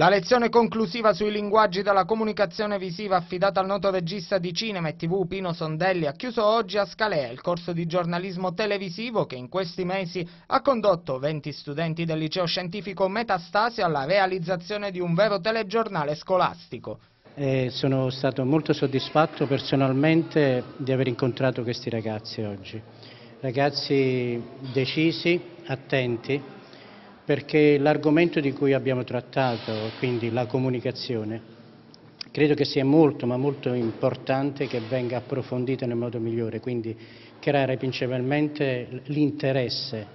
La lezione conclusiva sui linguaggi della comunicazione visiva affidata al noto regista di cinema e tv Pino Sondelli ha chiuso oggi a Scalea il corso di giornalismo televisivo che in questi mesi ha condotto 20 studenti del liceo scientifico Metastasio alla realizzazione di un vero telegiornale scolastico. Eh, sono stato molto soddisfatto personalmente di aver incontrato questi ragazzi oggi, ragazzi decisi, attenti, perché l'argomento di cui abbiamo trattato, quindi la comunicazione, credo che sia molto ma molto importante che venga approfondito nel modo migliore, quindi creare principalmente l'interesse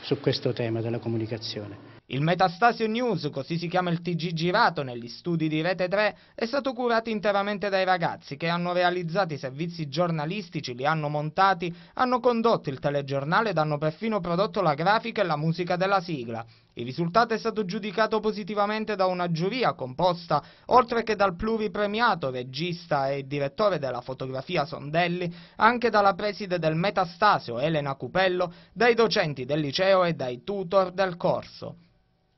su questo tema della comunicazione. Il Metastasio News, così si chiama il TG girato negli studi di Rete 3, è stato curato interamente dai ragazzi che hanno realizzato i servizi giornalistici, li hanno montati, hanno condotto il telegiornale ed hanno perfino prodotto la grafica e la musica della sigla. Il risultato è stato giudicato positivamente da una giuria composta, oltre che dal pluripremiato regista e direttore della fotografia Sondelli, anche dalla preside del Metastasio Elena Cupello, dai docenti del liceo e dai tutor del corso.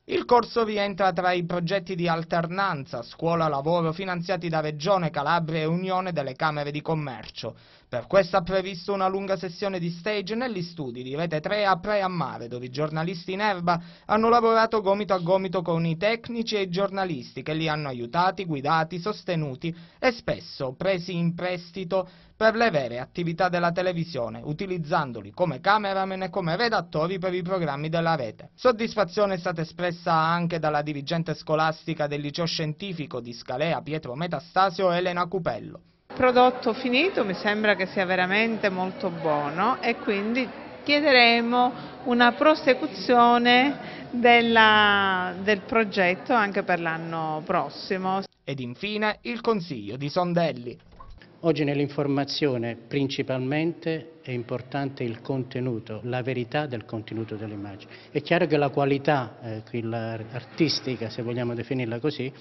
Il corso rientra tra i progetti di alternanza scuola-lavoro finanziati da Regione Calabria e Unione delle Camere di Commercio. Per questo ha previsto una lunga sessione di stage negli studi di Rete 3 a Pre a Mare, dove i giornalisti in erba hanno lavorato gomito a gomito con i tecnici e i giornalisti che li hanno aiutati, guidati, sostenuti e spesso presi in prestito per le vere attività della televisione, utilizzandoli come cameraman e come redattori per i programmi della rete. Soddisfazione è stata espressa espressa anche dalla dirigente scolastica del liceo scientifico di Scalea Pietro Metastasio Elena Cupello. Il prodotto finito mi sembra che sia veramente molto buono e quindi chiederemo una prosecuzione della, del progetto anche per l'anno prossimo. Ed infine il consiglio di Sondelli. Oggi nell'informazione principalmente è importante il contenuto, la verità del contenuto dell'immagine. È chiaro che la qualità eh, quella artistica, se vogliamo definirla così,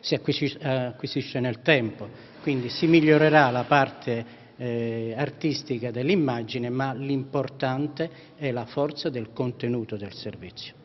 si acquisisce, acquisisce nel tempo, quindi si migliorerà la parte eh, artistica dell'immagine, ma l'importante è la forza del contenuto del servizio.